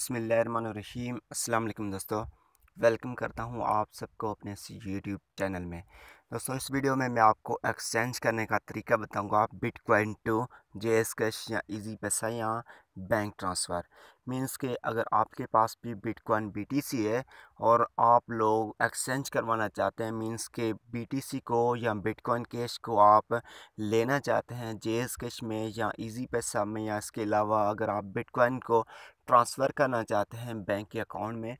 بسم اللہ الرحمن الرحیم السلام علیکم دوستو वेलकम करता हूं आप सबको अपने इस यूट्यूब चैनल में दोस्तों इस वीडियो में मैं आपको एक्सचेंज करने का तरीका बताऊंगा आप बिटकॉइन टू जे कैश या इजी पैसा या बैंक ट्रांसफ़र मींस के अगर आपके पास भी बिटकॉइन बीटीसी है और आप लोग एक्सचेंज करवाना चाहते हैं मींस के बीटीसी को या बिटकॉइन कैश को आप लेना चाहते हैं जे कैश में या इजी पैसा में या इसके अलावा अगर आप बिटकॉइन को ट्रांसफ़र करना चाहते हैं बैंक के अकाउंट में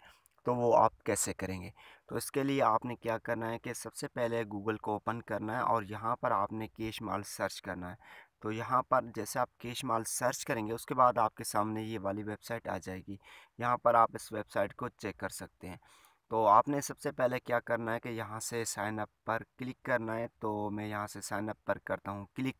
तो वो आप कैसे करेंगे तो इसके लिए आपने क्या करना है कि सबसे पहले गूगल को ओपन करना है और यहाँ पर आपने केश माल सर्च करना है तो यहाँ पर जैसे आप केश माल सर्च करेंगे उसके बाद आपके सामने ये वाली वेबसाइट आ जाएगी यहाँ पर आप इस वेबसाइट को चेक कर सकते हैं तो आपने सबसे पहले क्या करना है कि यहाँ से साइन अप पर क्लिक करना है तो मैं यहाँ से साइन अप पर करता हूँ क्लिक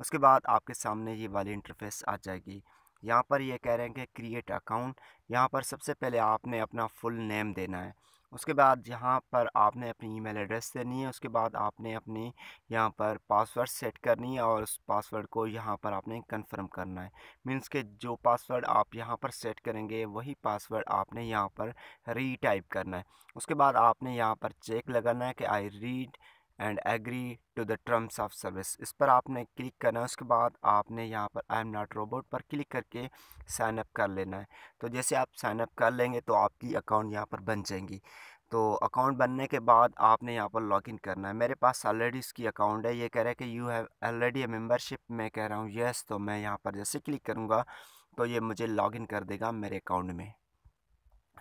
उसके बाद आपके सामने ये वाली इंटरफेस आ जाएगी यहाँ पर ये कह रहे हैं कि क्रिएट अकाउंट यहाँ पर सबसे पहले आपने अपना फुल नेम देना है उसके बाद यहाँ पर आपने अपनी ईमेल एड्रेस देनी है उसके बाद आपने अपनी यहाँ पर पासवर्ड सेट करनी है और उस पासवर्ड को यहाँ पर आपने कंफर्म करना है मींस के जो पासवर्ड आप यहाँ पर सेट करेंगे वही पासवर्ड आपने यहाँ पर रीटाइप करना है उसके बाद आपने यहाँ पर चेक लगाना है कि I read and agree to the terms of service इस पर आपने क्लिक करना है उसके बाद आपने यहाँ पर आई एम नॉट रोबोट पर क्लिक करके साइन अप कर लेना है तो जैसे आप साइन अप कर लेंगे तो आपकी अकाउंट यहाँ पर बन जाएंगी तो अकाउंट बनने के बाद आपने यहाँ पर लॉगिन करना है मेरे पास ऑलरेडी इसकी अकाउंट है ये कह रहा है कि यू हैव ऑलरेडी मेम्बरशिप मैं कह रहा हूँ येस तो मैं यहाँ पर जैसे क्लिक करूँगा तो ये मुझे लॉगिन कर देगा मेरे अकाउंट में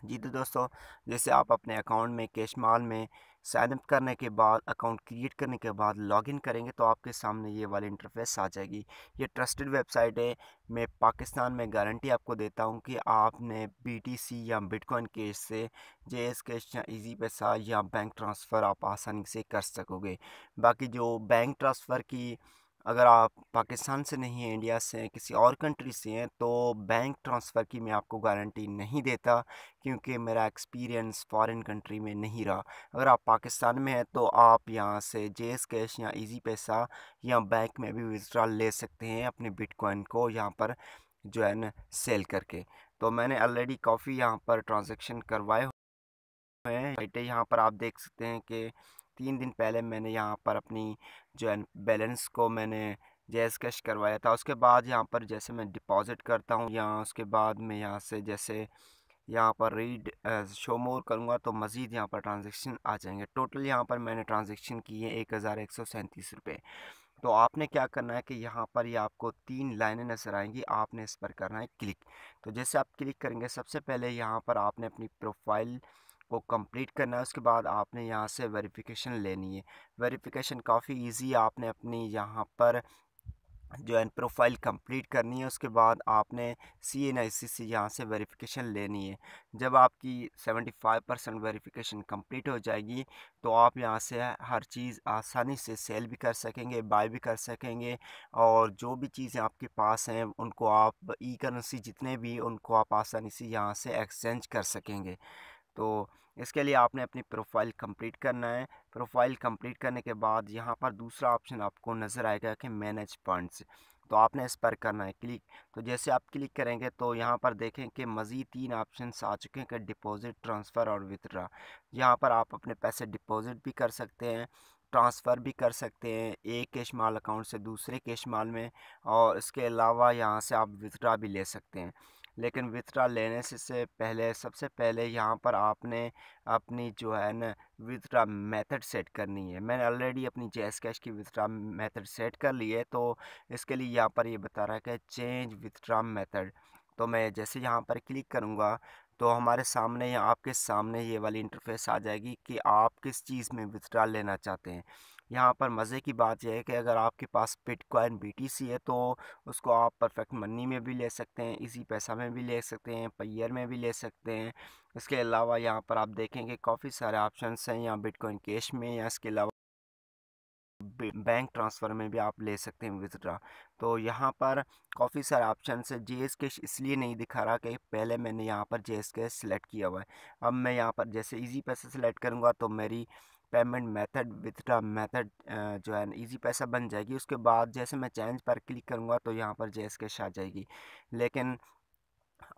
जी तो दोस्तों जैसे आप अपने अकाउंट में कैश माल में अप करने के बाद अकाउंट क्रिएट करने के बाद लॉगिन करेंगे तो आपके सामने ये वाली इंटरफेस आ जाएगी ये ट्रस्टेड वेबसाइट है मैं पाकिस्तान में गारंटी आपको देता हूँ कि आपने बीटीसी या बिटकॉइन कैश से एस कैश या इजी पैसा या बैंक ट्रांसफ़र आप आसानी से कर सकोगे बाकी जो बैंक ट्रांसफ़र की अगर आप पाकिस्तान से नहीं हैं इंडिया से हैं किसी और कंट्री से हैं तो बैंक ट्रांसफ़र की मैं आपको गारंटी नहीं देता क्योंकि मेरा एक्सपीरियंस फॉरेन कंट्री में नहीं रहा अगर आप पाकिस्तान में हैं तो आप यहाँ से जे कैश या इजी पैसा या बैंक में भी विड्रॉल ले सकते हैं अपने बिटकॉइन को यहाँ पर जो है ना सेल करके तो मैंने ऑलरेडी काफ़ी यहाँ पर ट्रांजेक्शन करवाए हुए हैं यहाँ पर आप देख सकते हैं कि तीन दिन पहले मैंने यहाँ पर अपनी जो है बैलेंस को मैंने जैस कैश करवाया था उसके बाद यहाँ पर जैसे मैं डिपॉज़िट करता हूँ यहाँ उसके बाद मैं यहाँ से जैसे यहाँ पर रीड शो मोर करूँगा तो मज़ीद यहाँ पर ट्रांजेक्शन आ जाएंगे टोटल यहाँ पर मैंने ट्रांजेक्शन किए एक हज़ार एक सौ सैंतीस रुपये तो आपने क्या करना है कि यहाँ पर ये यह आपको तीन लाइनें नज़र आएंगी आपने इस पर करना है क्लिक तो जैसे आप क्लिक करेंगे सबसे पहले यहाँ पर आपने अपनी प्रोफाइल को कंप्लीट करना है उसके बाद आपने यहाँ से वेरिफिकेशन लेनी है वेरिफिकेशन काफ़ी इजी आपने अपनी यहाँ पर जो है प्रोफाइल कंप्लीट करनी है उसके बाद आपने सी एन आई सी से यहाँ से वेरिफिकेशन लेनी है जब आपकी seventy five percent verification complete हो जाएगी तो आप यहाँ से हर चीज़ आसानी से सेल भी कर सकेंगे बाय भी कर सकेंगे और जो भी चीज़ें आपके पास हैं उनको आप ई करेंसी जितने भी उनको आप आसानी से यहाँ से एक्सचेंज कर सकेंगे तो इसके लिए आपने अपनी प्रोफाइल कंप्लीट करना है प्रोफाइल कंप्लीट करने के बाद यहाँ पर दूसरा ऑप्शन आपको नज़र आएगा कि मैनेज फंड्स तो आपने इस पर करना है क्लिक तो जैसे आप क्लिक करेंगे तो यहाँ पर देखें कि मज़ीद तीन ऑप्शन आ चुके हैं कि डिपॉज़िट ट्रांसफ़र और विथड्रा यहाँ पर आप अपने पैसे डिपॉज़िट भी कर सकते हैं ट्रांसफ़र भी कर सकते हैं एक कैश माल अकाउंट से दूसरे कैश माल में और इसके अलावा यहाँ से आप विथड्रा भी ले सकते हैं लेकिन विथड्रा लेने से पहले सबसे पहले यहाँ पर आपने अपनी जो है ना विथड्रा मेथड सेट करनी है मैंने ऑलरेडी अपनी जैस कैश की विथड्रा मेथड सेट कर ली है तो इसके लिए यहाँ पर ये यह बता रहा है कि चेंज विथड्रा मेथड तो मैं जैसे यहाँ पर क्लिक करूँगा तो हमारे सामने या आपके सामने ये वाली इंटरफेस आ जाएगी कि आप किस चीज़ में विथड्रा लेना चाहते हैं यहाँ पर मज़े की बात यह है कि अगर आपके पास बिटकॉइन बीटीसी है तो उसको आप परफेक्ट मनी में भी ले सकते हैं इसी पैसा में भी ले सकते हैं पैयर में भी ले सकते हैं इसके अलावा यहाँ पर आप देखेंगे काफ़ी सारे ऑप्शन हैं यहाँ बिटकॉइन कैश में या इसके अलावा बैंक ट्रांसफ़र में भी आप ले सकते हैं विदड्रा तो यहाँ पर काफ़ी सारे ऑप्शन है जे एस कैश इसलिए नहीं दिखा रहा कि पहले मैंने यहाँ पर जे एस कैश सेलेक्ट किया हुआ है अब मैं यहाँ पर जैसे इजी पैसे सेलेक्ट करूँगा तो मेरी पेमेंट मेथड विथड्रा मेथड जो है इजी पैसा बन जाएगी उसके बाद जैसे मैं चेंज पर क्लिक करूँगा तो यहाँ पर जे कैश आ जाएगी लेकिन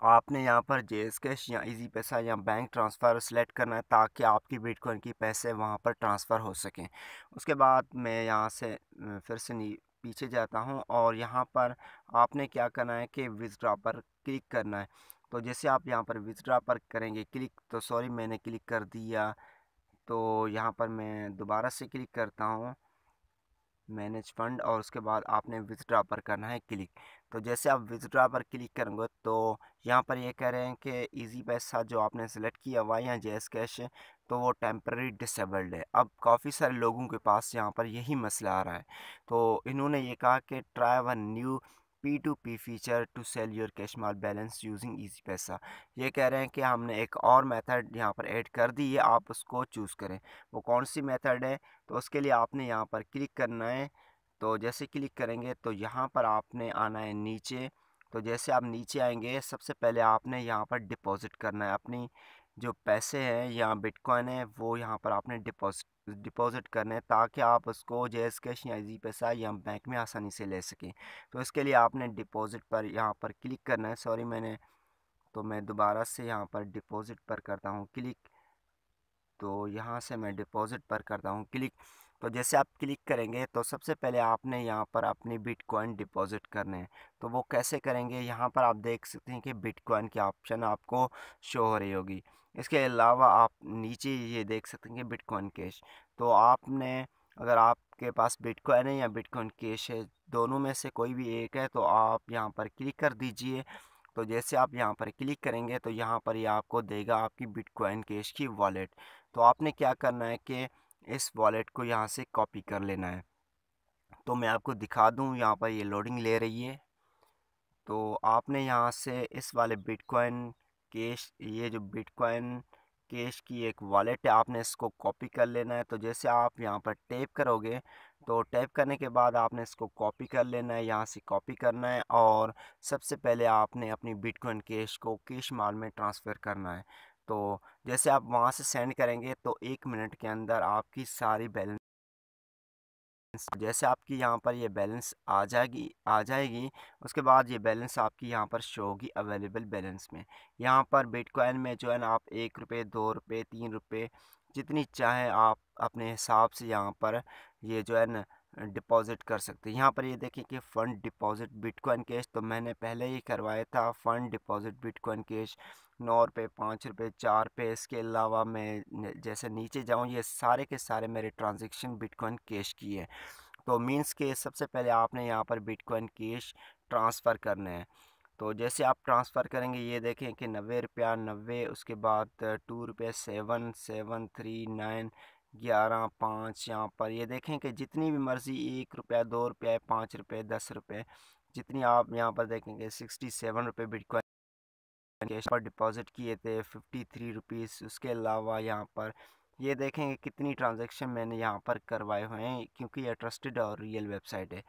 आपने यहाँ पर जे कैश या इजी पैसा या बैंक ट्रांसफ़र सेलेक्ट करना है ताकि आपकी बिटकॉइन की पैसे वहाँ पर ट्रांसफ़र हो सकें उसके बाद मैं यहाँ से फिर से पीछे जाता हूँ और यहाँ पर आपने क्या करना है कि विथड्रा पर क्लिक करना है तो जैसे आप यहाँ पर विथड्रा पर करेंगे क्लिक तो सॉरी मैंने क्लिक कर दिया तो यहाँ पर मैं दोबारा से क्लिक करता हूँ मैनेज फंड और उसके बाद आपने विजड्रा पर करना है क्लिक तो जैसे आप विजड्रा पर क्लिक करेंगे तो यहाँ पर ये यह कह रहे हैं कि इजी पैसा जो आपने सेलेक्ट किया हुआ है यहाँ जे कैश है तो वो टेम्प्रेरी डिसेबल्ड है अब काफ़ी सारे लोगों के पास यहाँ पर यही मसला आ रहा है तो इन्होंने ये कहा कि try one new P to P feature to sell your cash mall balance using Easypaisa ये कह रहे हैं कि हमने एक और मेथड यहाँ पर ऐड कर दी है आप उसको चूज़ करें वो कौन सी मेथड है तो उसके लिए आपने यहाँ पर क्लिक करना है तो जैसे क्लिक करेंगे तो यहाँ पर आपने आना है नीचे तो जैसे आप नीचे आएंगे सबसे पहले आपने यहाँ पर डिपॉज़िट करना है अपनी जो पैसे हैं या बिटकॉइन है वो यहाँ पर आपने डिपॉजिट डिपॉजिट करना है ताकि आप उसको जे कैश या जी पैसा या बैंक में आसानी से ले सकें तो इसके लिए आपने डिपॉजिट पर यहाँ पर क्लिक करना है सॉरी मैंने तो मैं दोबारा से यहाँ पर डिपॉजिट पर करता हूँ क्लिक तो यहाँ से मैं डिपॉजिट पर करता हूँ क्लिक तो जैसे आप क्लिक करेंगे तो सबसे पहले आपने यहाँ पर अपनी बिटकॉइन डिपॉजिट करने हैं तो वो कैसे करेंगे यहाँ पर आप देख सकते हैं कि बिटकॉइन की ऑप्शन आपको शो हो रही होगी इसके अलावा आप नीचे ये देख सकते हैं कि बिटकॉइन कैश तो आपने अगर आपके पास बिटकॉइन है या बिटकॉइन कैश है दोनों में से कोई भी एक है तो आप यहाँ पर क्लिक कर दीजिए तो जैसे आप यहाँ पर क्लिक करेंगे तो यहाँ पर ये यह आपको देगा आपकी बिटकॉइन कैश की वॉलेट तो आपने क्या करना है कि इस वॉलेट को यहाँ से कॉपी कर लेना है तो मैं आपको दिखा दूँ यहाँ पर ये लोडिंग ले रही है तो आपने यहाँ से इस वाले बिटकॉइन केश ये जो बिटकॉइन केश की एक वॉलेट है आपने इसको कॉपी कर लेना है तो जैसे आप यहाँ पर टैप करोगे तो टैप करने के बाद आपने इसको कॉपी कर लेना है यहाँ से कॉपी करना है और सबसे पहले आपने अपनी बिटकॉइन केश को कैश माल में ट्रांसफ़र करना है तो जैसे आप वहाँ से सेंड करेंगे तो एक मिनट के अंदर आपकी सारी बैलेंस जैसे आपकी यहाँ पर ये बैलेंस आ जाएगी आ जाएगी उसके बाद ये बैलेंस आपकी यहाँ पर शो होगी अवेलेबल बैलेंस में यहाँ पर बिटकॉइन में जो है ना आप एक रुपये दो रुपये तीन रुपये जितनी चाहे आप अपने हिसाब से यहाँ पर ये जो है ना डिपॉजिट कर सकते हैं यहाँ पर ये देखें कि फ़ंड डिपॉजिट बिटकॉइन कैश तो मैंने पहले ही करवाया था फ़ंड डिपॉजिट बिटकॉइन कैश नौ रुपये पाँच रुपये चार रुपये इसके अलावा मैं जैसे नीचे जाऊँ ये सारे के सारे मेरे ट्रांजेक्शन बिटकॉइन कैश की है तो मीन्स के सबसे पहले आपने यहाँ पर बिटकॉइन कैश ट्रांसफ़र करना है तो जैसे आप ट्रांसफ़र करेंगे ये देखें कि नबे रुपया नब्बे उसके बाद टू रुपये सेवन सेवन थ्री नाइन ग्यारह पाँच यहाँ पर ये देखें कि जितनी भी मर्ज़ी एक रुपया दो रुपया पाँच रुपये दस रुपये जितनी आप यहाँ पर देखेंगे सिक्सटी सेवन रुपये बिटकॉइन कैश पर डिपॉजिट किए थे फिफ्टी थ्री रुपीज़ उसके अलावा यहाँ पर ये देखेंगे कितनी ट्रांजेक्शन मैंने यहाँ पर करवाए हुए हैं क्योंकि ये ट्रस्टेड और रियल वेबसाइट है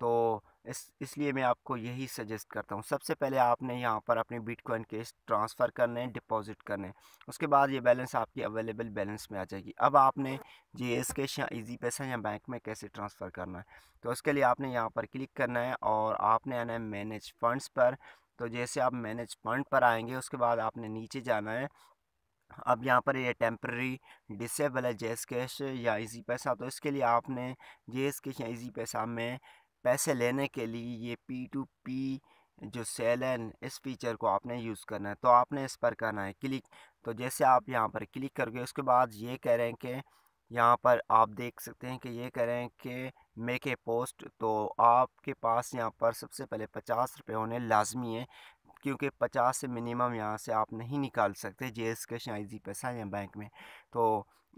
तो इस इसलिए मैं आपको यही सजेस्ट करता हूँ सबसे पहले आपने यहाँ पर अपने बिटकॉइन के ट्रांसफ़र करने हैं डिपॉजिट करने उसके बाद ये बैलेंस आपकी अवेलेबल बैलेंस में आ जाएगी अब आपने जी एस कैश या ईजी पैसा या बैंक में कैसे ट्रांसफ़र करना है तो उसके लिए आपने यहाँ पर क्लिक करना है और आपने आना है मैनेज फंड्स पर तो जैसे आप मैनेज फंड पर आएँगे उसके बाद आपने नीचे जाना है अब यहाँ पर ये टेम्प्रेरी डिसेबल है जेस कैश या इजी पैसा तो इसके लिए आपने जेस कैश या इजी पैसा में पैसे लेने के लिए ये पी टू पी जो सेल है इस फीचर को आपने यूज़ करना है तो आपने इस पर करना है क्लिक तो जैसे आप यहाँ पर क्लिक करोगे उसके बाद ये कह रहे हैं कि यहाँ पर आप देख सकते हैं कि ये कह रहे हैं कि मेक ए पोस्ट तो आपके पास यहाँ पर सबसे पहले पचास रुपये होने लाजमी है क्योंकि पचास से मिनिमम यहाँ से आप नहीं निकाल सकते जे एस के शाइजी पैसा या बैंक में तो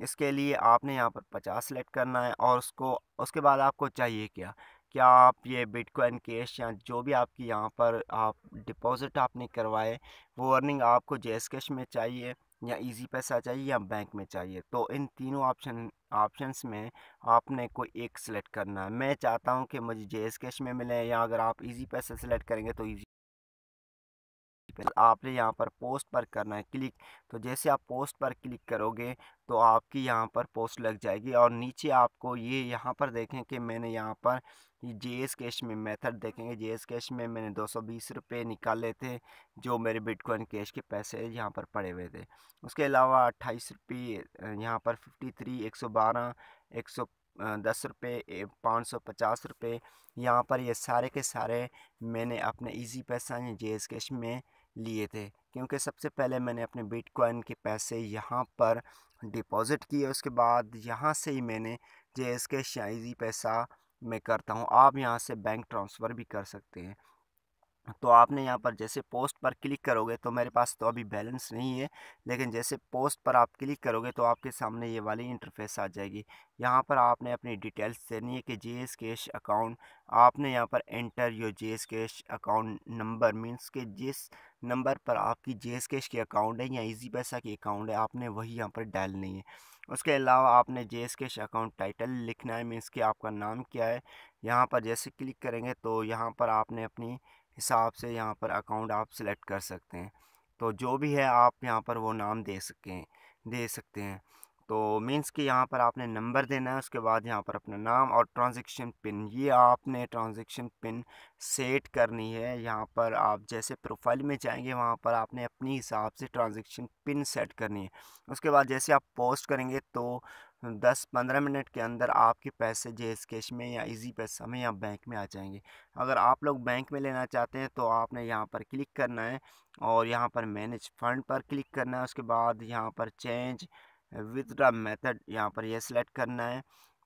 इसके लिए आपने यहाँ पर पचास सेलेक्ट करना है और उसको उसके बाद आपको चाहिए क्या क्या आप ये बिटकॉइन कैश या जो भी आपकी यहाँ पर आप डिपॉजिट आपने करवाए वो अर्निंग आपको जेस कैश में चाहिए या इजी पैसा चाहिए या बैंक में चाहिए तो इन तीनों ऑप्शन ऑप्शंस में आपने कोई एक सिलेक्ट करना है मैं चाहता हूँ कि मुझे जेस कैश में मिले या अगर आप इजी पैसा सिलेक्ट करेंगे तो ईजी आपने यहाँ पर पोस्ट पर करना है क्लिक तो जैसे आप पोस्ट पर क्लिक करोगे तो आपकी यहाँ पर पोस्ट लग जाएगी और नीचे आपको ये यहाँ पर देखें कि मैंने यहाँ पर जे एस कैश में मेथड देखेंगे जे एस कैश में मैंने दो सौ बीस रुपये निकाले थे जो मेरे बिटकॉइन कैश के पैसे यहाँ पर पड़े हुए थे उसके अलावा अट्ठाईस रुपये यहाँ पर फिफ्टी थ्री एक सौ बारह एक सौ दस रुपये पाँच सौ पचास रुपये यहाँ पर ये सारे के सारे मैंने अपने इजी पैसा जे एस कैश में लिए थे क्योंकि सबसे पहले मैंने अपने बिटकॉइन के पैसे यहाँ पर डिपॉज़िट किए उसके बाद यहाँ से ही मैंने जे एस कैश या ईजी पैसा मैं करता हूँ आप यहाँ से बैंक ट्रांसफ़र भी कर सकते हैं तो आपने यहाँ पर जैसे पोस्ट पर क्लिक करोगे तो मेरे पास तो अभी बैलेंस नहीं है लेकिन जैसे पोस्ट पर आप क्लिक करोगे तो आपके सामने ये वाली इंटरफेस आ जाएगी यहाँ पर आपने अपनी डिटेल्स देनी है कि जे एस कैश अकाउंट आपने यहाँ पर enter your JazzCash account number means के जिस नंबर पर आपकी जे एस कैश की अकाउंट है या इजी पैसा की अकाउंट है आपने वही यहाँ पर डालनी है उसके अलावा आपने JazzCash account title लिखना है मीन्स कि आपका नाम क्या है यहाँ पर जैसे क्लिक करेंगे तो यहाँ पर आपने अपनी हिसाब से यहाँ पर अकाउंट आप सिलेक्ट कर सकते हैं तो जो भी है आप यहाँ पर वो नाम दे सकें दे सकते हैं तो मीन्स कि यहाँ पर आपने नंबर देना है उसके बाद यहाँ पर अपना नाम और ट्रांजेक्शन पिन ये आपने ट्रांजेक्शन पिन सेट करनी है यहाँ पर आप जैसे प्रोफाइल में जाएंगे वहाँ पर आपने अपनी हिसाब से ट्रांजेक्शन पिन सेट करनी है उसके बाद जैसे आप पोस्ट करेंगे तो दस पंद्रह मिनट के अंदर आपके पैसे जे एस कैश में या इजी पैसा में या बैंक में आ जाएंगे अगर आप लोग बैंक में लेना चाहते हैं तो आपने यहाँ पर क्लिक करना है और यहाँ पर मैनेज फंड पर क्लिक करना है उसके बाद यहाँ पर चेंज विदड्रा मेथड यहाँ पर यह सिलेक्ट करना है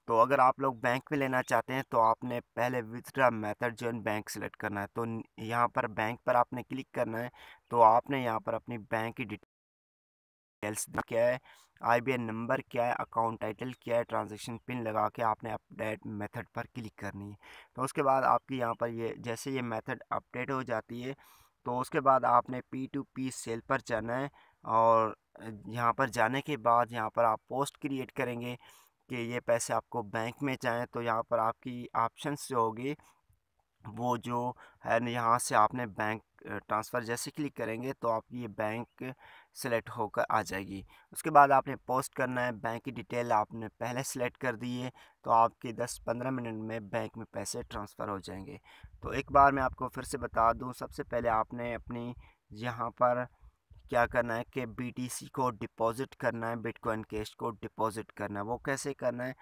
तो अगर आप लोग बैंक में लेना चाहते हैं तो आपने पहले विथड्रा मेथड जो है बैंक सेलेक्ट करना है तो यहाँ पर बैंक पर आपने क्लिक करना है तो आपने यहाँ पर अपनी बैंक की डिटेल्स क्या है आई नंबर क्या है अकाउंट टाइटल क्या है ट्रांजेक्शन पिन लगा के आपने अपडेट मेथड पर क्लिक करनी है तो उसके बाद आपकी यहाँ पर ये जैसे ये मेथड अपडेट हो जाती है तो उसके बाद आपने पी टू पी सेल पर जाना है और यहाँ पर जाने के बाद यहाँ पर आप पोस्ट क्रिएट करेंगे कि ये पैसे आपको बैंक में जाएँ तो यहाँ पर आपकी ऑप्शनस जो होगी वो जो है यहाँ से आपने बैंक ट्रांसफ़र जैसे क्लिक करेंगे तो आपकी ये बैंक सेलेक्ट होकर आ जाएगी उसके बाद आपने पोस्ट करना है बैंक की डिटेल आपने पहले सेलेक्ट कर दी है तो आपके 10-15 मिनट में बैंक में पैसे ट्रांसफ़र हो जाएंगे तो एक बार मैं आपको फिर से बता दूं सबसे पहले आपने अपनी यहाँ पर क्या करना है कि बी को डिपॉज़िट करना है बिटकॉइन कैश को डिपॉज़िट करना है वो कैसे करना है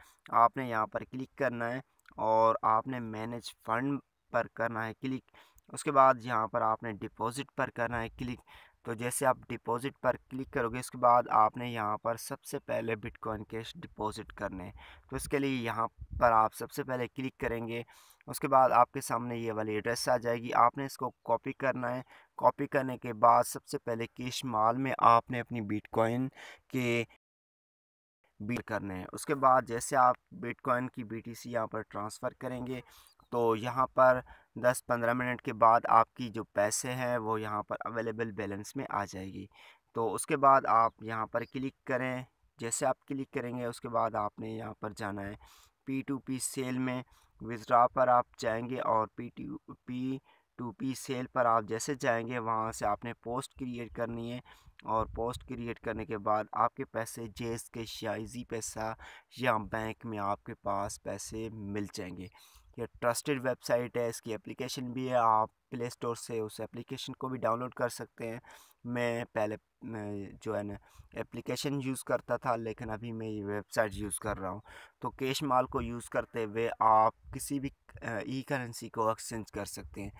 आपने यहाँ पर क्लिक करना है और आपने मैनेज फंड पर करना है क्लिक उसके बाद यहाँ पर आपने डिपॉज़िट पर करना है क्लिक तो जैसे आप डिपॉज़िट पर क्लिक करोगे उसके बाद आपने यहाँ पर सबसे पहले बिटकॉइन कैश डिपॉज़िट करने हैं तो इसके लिए यहाँ पर आप सबसे पहले क्लिक करेंगे उसके बाद आपके सामने ये वाली एड्रेस आ जाएगी आपने इसको कॉपी करना है कॉपी करने के बाद सबसे पहले कैश माल में आपने अपनी बिटकॉइन के बीट करने हैं उसके बाद जैसे आप बिटकॉइन की बीटीसी यहाँ पर ट्रांसफ़र करेंगे तो यहाँ पर दस पंद्रह मिनट के बाद आपकी जो पैसे हैं वो यहाँ पर अवेलेबल बैलेंस में आ जाएगी तो उसके बाद आप यहाँ पर क्लिक करें जैसे आप क्लिक करेंगे उसके बाद आपने यहाँ पर जाना है पी टू पी सेल में विदड्रा पर आप जाएंगे और P to P to P sell पर आप जैसे जाएंगे वहाँ से आपने पोस्ट क्रिएट करनी है और पोस्ट क्रिएट करने के बाद आपके पैसे जेस के शाइजी पैसा या बैंक में आपके पास पैसे मिल जाएंगे ये ट्रस्टेड वेबसाइट है इसकी एप्लीकेशन भी है आप प्ले स्टोर से उस एप्लीकेशन को भी डाउनलोड कर सकते हैं मैं पहले जो है ना एप्लीकेशन यूज़ करता था लेकिन अभी मैं ये वेबसाइट यूज़ कर रहा हूँ तो कैश माल को यूज़ करते हुए आप किसी भी ई करेंसी को एक्सचेंज कर सकते हैं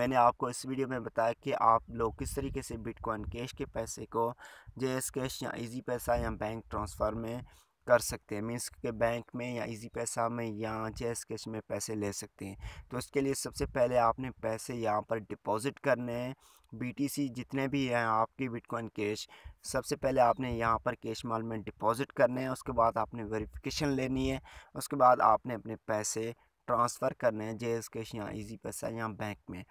मैंने आपको इस वीडियो में बताया कि आप लोग किस तरीके से बिटकॉइन कैश के पैसे को जे कैश या ईजी पैसा या बैंक ट्रांसफ़र में कर सकते हैं मीन्स के बैंक में या इजी पैसा में या जैस कैश में पैसे ले सकते हैं तो इसके लिए सबसे पहले आपने पैसे यहाँ पर डिपॉज़िट करने हैं बीटीसी जितने भी हैं आपकी बिटकॉइन कैश सबसे पहले आपने यहाँ पर कैश माल में डिपॉज़िट करने हैं उसके बाद आपने वेरिफिकेशन लेनी है उसके बाद आपने अपने पैसे ट्रांसफ़र करने हैं जे कैश या ईजी पैसा या बैंक में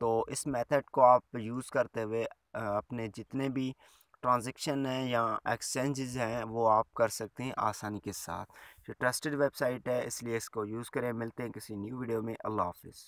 तो इस मेथड को आप यूज़ करते हुए अपने जितने भी ट्रांजेक्शन है या एक्सचेंजेस हैं वो आप कर सकते हैं आसानी के साथ जो ट्रस्टेड वेबसाइट है इसलिए इसको यूज़ करें मिलते हैं किसी न्यू वीडियो में अल्लाह हाफिज़